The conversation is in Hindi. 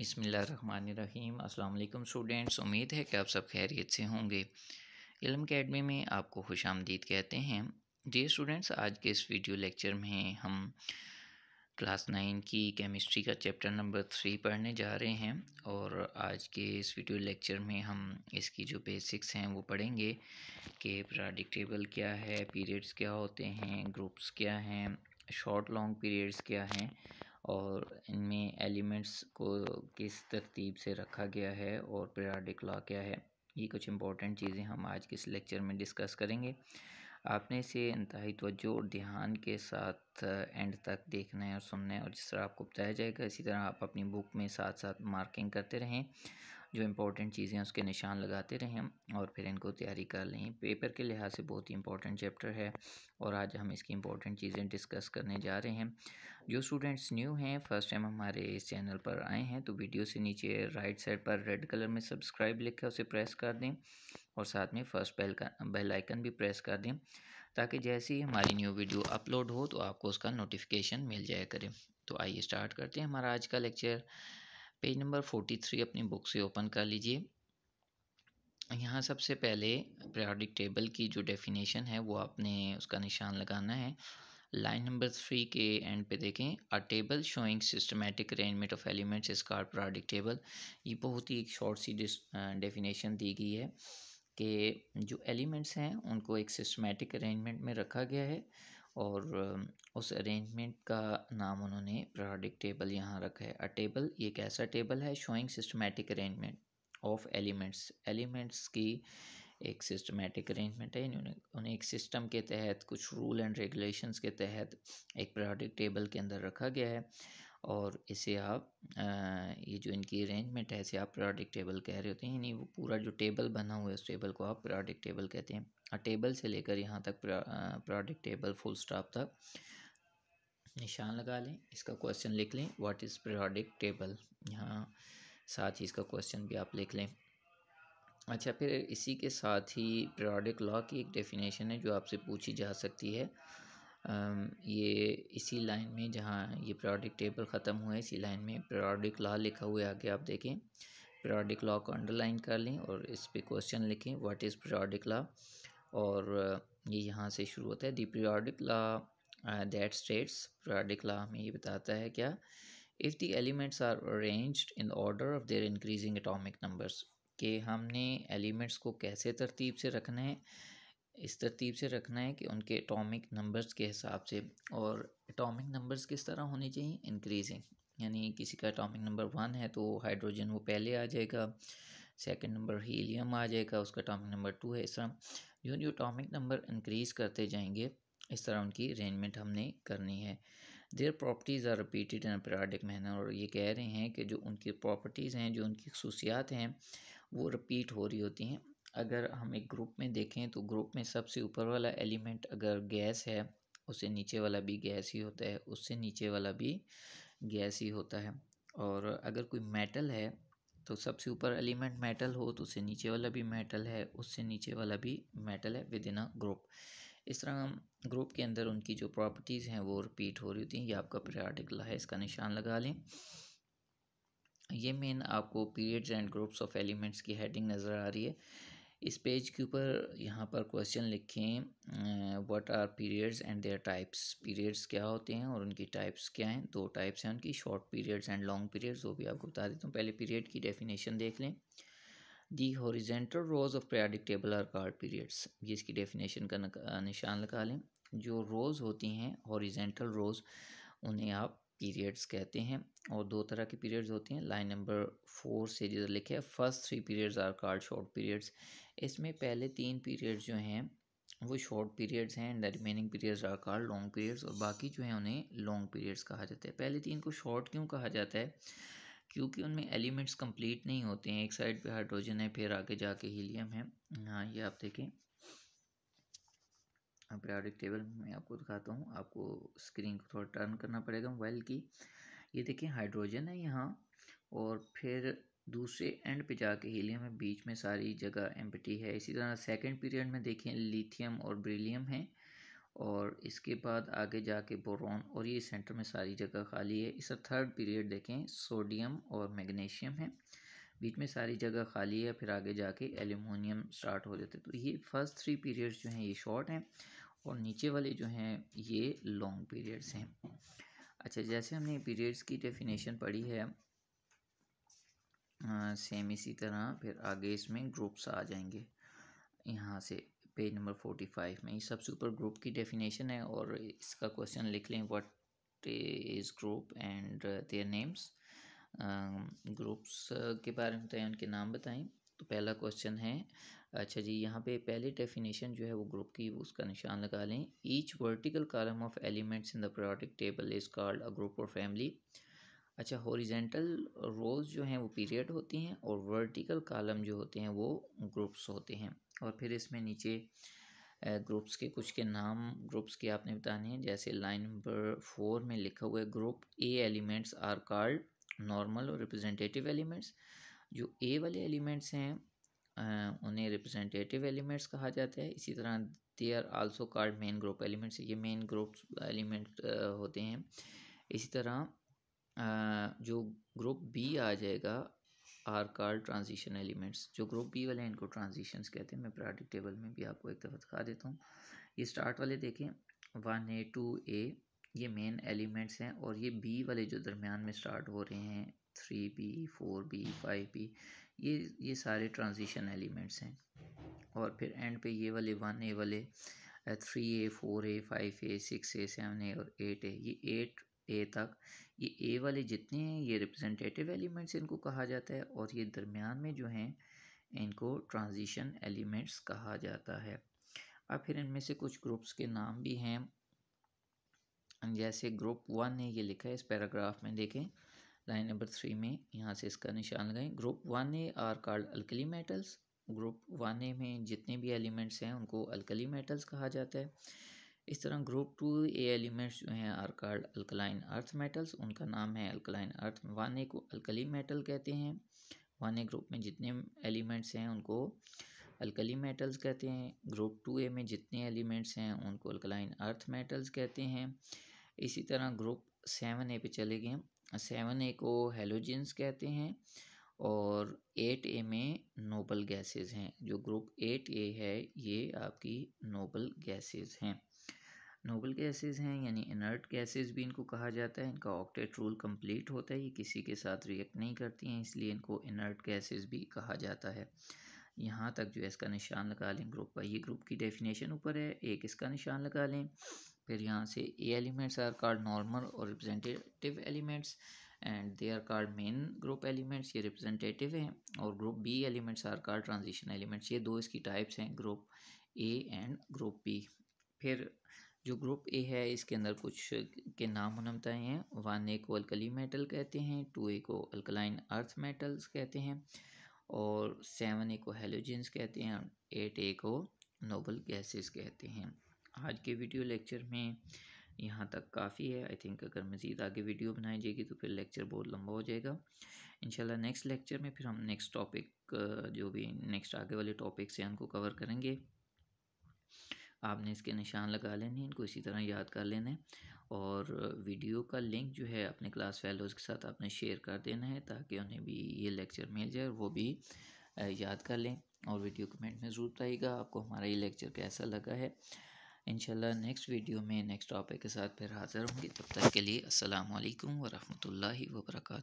बसमीम अल्लाम स्टूडेंट्स उम्मीद है कि आप सब खैरियत से होंगे इल्म अकेडमी में आपको खुश आमदीद कहते हैं जी स्टूडेंट्स आज के इस वीडियो लेक्चर में हम क्लास नाइन की केमिस्ट्री का चैप्टर नंबर थ्री पढ़ने जा रहे हैं और आज के इस वीडियो लेक्चर में हम इसकी जो बेसिक्स हैं वो पढ़ेंगे कि प्राडिक्टेबल टेबल क्या है पीरियड्स क्या होते हैं ग्रुप्स क्या हैं शॉर्ट लॉन्ग पीरियड्स क्या हैं और इनमें एलिमेंट्स को किस तरतीब से रखा गया है और पेराडिक लॉ क्या है ये कुछ इंपॉर्टेंट चीज़ें हम आज के इस लेक्चर में डिस्कस करेंगे आपने इसे इंतहाई तोज्जो और ध्यान के साथ एंड तक देखना है और सुनना है और जिस तरह आपको बताया जाएगा इसी तरह आप अपनी बुक में साथ साथ मार्किंग करते रहें जो इम्पोर्टेंट चीज़ें हैं उसके निशान लगाते रहें और फिर इनको तैयारी कर लें पेपर के लिहाज से बहुत ही इंपॉर्टेंट चैप्टर है और आज हम इसकी इंपॉर्टेंट चीज़ें डिस्कस करने जा रहे हैं जो स्टूडेंट्स न्यू हैं फर्स्ट टाइम हमारे इस चैनल पर आए हैं तो वीडियो से नीचे राइट साइड पर रेड कलर में सब्सक्राइब लिखा उसे प्रेस कर दें और साथ में फ़र्स्ट बेल का बेल आइकन भी प्रेस कर दें ताकि जैसे ही हमारी न्यू वीडियो अपलोड हो तो आपको उसका नोटिफिकेशन मिल जाया करें तो आइए स्टार्ट करते हैं हमारा आज का lecture page number forty three अपनी बुक से ओपन कर लीजिए यहाँ सबसे पहले पीरियोडिक टेबल की जो डेफिनेशन है वो आपने उसका निशान लगाना है लाइन नंबर थ्री के एंड पे देखें a table showing systematic arrangement of elements इस कार पीरियोडिक टेबल ये बहुत ही एक शॉर्ट सी डेफिनेशन दी गई है कि जो एलिमेंट्स हैं उनको एक सिस्टमेटिक अरेंजमेंट में रखा गया है और उस अरेंजमेंट का नाम उन्होंने प्रोडक्ट टेबल यहाँ रखा है अ टेबल ये एक ऐसा टेबल है showing systematic arrangement of elements elements की एक सिस्टमेटिक अरेंजमेंट है इन्होंने उन्हें एक सिस्टम के तहत कुछ रूल एंड रेगुलेशंस के तहत एक प्रोडिक टेबल के अंदर रखा गया है और इसे आप आ, ये जो इनकी अरेंजमेंट है इसे आप प्रोडिक टेबल कह रहे होते हैं यानी वो पूरा जो टेबल बना हुआ है उस टेबल को आप प्रोडिक टेबल कहते हैं और टेबल से लेकर यहाँ तक प्रोडिक टेबल फुल स्टॉप तक निशान लगा लें इसका क्वेश्चन लिख लें व्हाट इज़ प्रोडिक टेबल यहाँ साथ ही इसका क्वेश्चन भी आप लिख लें अच्छा फिर इसी के साथ ही प्रोडिक लॉ की एक डेफिनेशन है जो आपसे पूछी जा सकती है ये इसी लाइन में जहाँ ये पीरियोडिक टेबल ख़त्म हुआ है इसी लाइन में पीरियोडिक लॉ लिखा हुआ है आगे आप देखें पीरियोडिक लॉ को अंडरलाइन कर लें और इस पर क्वेश्चन लिखें व्हाट इज़ पीरियोडिक लॉ और ये यहाँ से शुरू होता है the periodic law that states periodic law हमें ये बताता है क्या if the elements are arrange in order of their increasing atomic numbers के हमने एलिमेंट्स को कैसे तरतीब से रखना है इस तरतीब से रखना है कि उनके एटॉमिक नंबर्स के हिसाब से और एटॉमिक नंबर्स किस तरह होने चाहिए इंक्रीजिंग यानी किसी का एटॉमिक नंबर वन है तो हाइड्रोजन वो पहले आ जाएगा सेकंड नंबर हीलियम आ जाएगा उसका एटॉमिक नंबर टू है इस तरह जो जो एटॉमिक नंबर इंक्रीज़ करते जाएंगे इस तरह उनकी अरेंजमेंट हमने करनी है their properties are repeated in periodic manner और ये कह रहे हैं कि जो उनकी प्रॉपर्टीज़ हैं जो उनकी खसूसियात हैं वो रिपीट हो रही होती हैं अगर हम एक ग्रुप में देखें तो ग्रुप में सबसे ऊपर वाला एलिमेंट अगर गैस है उससे नीचे वाला भी गैस ही होता है उससे नीचे वाला भी गैस ही होता है और अगर कोई मेटल है तो सबसे ऊपर एलिमेंट मेटल हो तो उससे नीचे वाला भी मेटल है उससे नीचे वाला भी मेटल है विद इन अ ग्रुप इस तरह हम ग्रुप के अंदर उनकी जो प्रॉपर्टीज़ हैं वो रिपीट हो रही होती हैं ये आपका पीरियड है इसका निशान लगा लें ये मेन आपको periods and groups of elements की हेडिंग नज़र आ रही है इस पेज के ऊपर यहाँ पर क्वेश्चन लिखें what are periods and their types periods क्या होते हैं और उनकी टाइप्स क्या हैं दो टाइप्स हैं उनकी short periods and long periods वो भी आपको बता देता हूँ पहले पीरियड की डेफिनेशन देख लें the horizontal rows of periodic table are called periods ये इसकी डेफिनेशन का निशान लगा लें जो रोज़ होती हैं हॉरिजेंटल रोज़ उन्हें आप पीरियड्स कहते हैं और दो तरह के पीरियड्स होते हैं लाइन नंबर फोर से जिधर लिखे first three periods are called short periods इसमें पहले तीन पीरियड्स जो हैं वो शॉर्ट पीरियड्स हैं and the remaining periods are called long periods और बाकी जो है उन्हें लॉन्ग पीरियड्स कहा जाता है पहले तीन को शॉर्ट क्यों कहा जाता है क्योंकि उनमें एलिमेंट्स कंप्लीट नहीं होते हैं एक साइड पे हाइड्रोजन है फिर आगे जाके हीलियम है हाँ ये आप देखें प्रायोरिटी टेबल मैं आपको दिखाता हूँ आपको स्क्रीन को थोड़ा टर्न करना पड़ेगा मोबाइल की ये देखिए हाइड्रोजन है यहाँ और फिर दूसरे एंड पे जाके हीलियम है बीच में सारी जगह एम्पटी है इसी तरह सेकंड पीरियड में देखें लिथियम और ब्रिलियम है और इसके बाद आगे जाके बोरॉन और ये सेंटर में सारी जगह खाली है इस थर्ड पीरियड देखें सोडियम और मैग्नीशियम है बीच में सारी जगह खाली है फिर आगे जाके एल्यूमिनियम स्टार्ट हो जाते हैं तो ये फर्स्ट थ्री पीरियड्स जो हैं ये शॉर्ट हैं और नीचे वाले जो हैं ये लॉन्ग पीरियड्स हैं अच्छा जैसे हमने पीरियड्स की डेफिनेशन पढ़ी है आ, सेम इसी तरह फिर आगे इसमें ग्रुप्स आ जाएंगे यहाँ से पेज नंबर फोर्टी फाइव में ये सबसे ऊपर ग्रुप की डेफिनेशन है और इसका क्वेश्चन लिख लें what is group and their names groups के बारे में बताएं उनके नाम बताएं तो पहला क्वेश्चन है अच्छा जी यहाँ पे पहले डेफिनेशन जो है वो ग्रुप की उसका निशान लगा लें each vertical column of elements in the periodic table is called a group और फैमिली अच्छा हॉरिजेंटल रोज जो हैं वो पीरियड होती हैं और वर्टिकल कॉलम जो होते हैं वो ग्रुप्स होते हैं और फिर इसमें नीचे ग्रुप्स के कुछ के नाम ग्रुप्स के आपने बताने हैं जैसे लाइन नंबर फोर में लिखा हुआ है group A elements are called normal और रिप्रेजेंटेटिव एलिमेंट्स जो ए वाले एलिमेंट्स हैं उन्हें रिप्रेजेंटेटिव एलिमेंट्स कहा जाता है इसी तरह they are also called main group elements ये मेन ग्रुप एलिमेंट होते हैं इसी तरह जो ग्रुप बी आ जाएगा आर कार्ड ट्रांजिशन एलिमेंट्स जो ग्रुप बी वाले इनको ट्रांजिशंस कहते हैं मैं प्रोडक्ट टेबल में भी आपको एक दफ़ा दिखा देता हूँ ये स्टार्ट वाले देखें वन ए टू ए ये मेन एलिमेंट्स हैं और ये बी वाले जो दरमियान में स्टार्ट हो रहे हैं three B four B five B ये ये सारे ट्रांजिशन एलिमेंट्स हैं और फिर एंड पे ये वाले वन ए वाले three A four A five A six A seven A और एट ए ये एट ए तक ये ए वाले जितने हैं ये रिप्रेजेंटेटिव एलिमेंट्स इनको कहा जाता है और ये दरमियान में जो हैं इनको ट्रांजिशन एलिमेंट्स कहा जाता है अब फिर इनमें से कुछ ग्रुप्स के नाम भी हैं जैसे ग्रुप वन ने ये लिखा है इस पैराग्राफ में देखें लाइन नंबर थ्री में यहाँ से इसका निशान लगाएं group one A are called alkali metals group one A में जितने भी एलिमेंट्स हैं उनको अल्कली मेटल्स कहा जाता है इस तरह ग्रुप टू ए एलिमेंट्स जो हैं are called alkaline earth metals उनका नाम है अल्कलाइन अर्थ वन ए को अल्कली मेटल कहते हैं वन ए ग्रुप में जितने एलिमेंट्स हैं उनको अल्कली मेटल्स कहते हैं ग्रुप टू ए में जितने एलिमेंट्स हैं उनको अल्कलाइन अर्थ मेटल्स कहते हैं इसी तरह ग्रुप सेवन ए पे चले गए हम सेवन ए को हेलोजेंस कहते हैं और एट ए में नोबल गैसेस हैं जो ग्रुप एट ए है ये आपकी नोबल गैसेस हैं नोबल गैसेस हैं यानी इनर्ट गैसेस भी इनको कहा जाता है इनका ऑक्टेट रूल कंप्लीट होता है ये किसी के साथ रिएक्ट नहीं करती हैं इसलिए इनको इनर्ट गैसेस भी कहा जाता है यहाँ तक जो है इसका निशान लगा लें ग्रुप का ये ग्रुप की डेफिनेशन ऊपर है एक इसका निशान लगा लें फिर यहाँ से A elements are called normal और representative elements and they are called main group elements ये रिप्रेजेंटेटिव हैं और group B elements are called transition elements ये दो इसकी टाइप्स हैं group A and group B फिर जो ग्रुप ए है इसके अंदर कुछ के नाम मनमताएँ हैं वन ए को अल्कली मेटल कहते हैं टू ए को अल्कलाइन अर्थ मेटल्स कहते हैं और सेवन ए को हेलोजेंस कहते हैं एट ए को नोबल गैसेस कहते हैं आज के वीडियो लेक्चर में यहाँ तक काफ़ी है आई थिंक अगर मज़ीद आगे वीडियो बनाई जाएगी तो फिर लेक्चर बहुत लंबा हो जाएगा इंशाल्लाह नेक्स्ट लेक्चर में फिर हम नेक्स्ट टॉपिक जो भी नेक्स्ट आगे वाले टॉपिक्स हैं उनको कवर करेंगे आपने इसके निशान लगा लेने इनको इसी तरह याद कर लेना है और वीडियो का लिंक जो है अपने क्लास फेलोज़ के साथ आपने शेयर कर देना है ताकि उन्हें भी ये लेक्चर मिल जाए और वो भी याद कर लें और वीडियो कमेंट में ज़रूर बताइएगा आपको हमारा ये लेक्चर कैसा लगा है इनशाला नेक्स्ट वीडियो में नेक्स्ट टॉपिक के साथ फिर हाज़िर होंगे तब तक के लिए असलकम वरहमल वर्का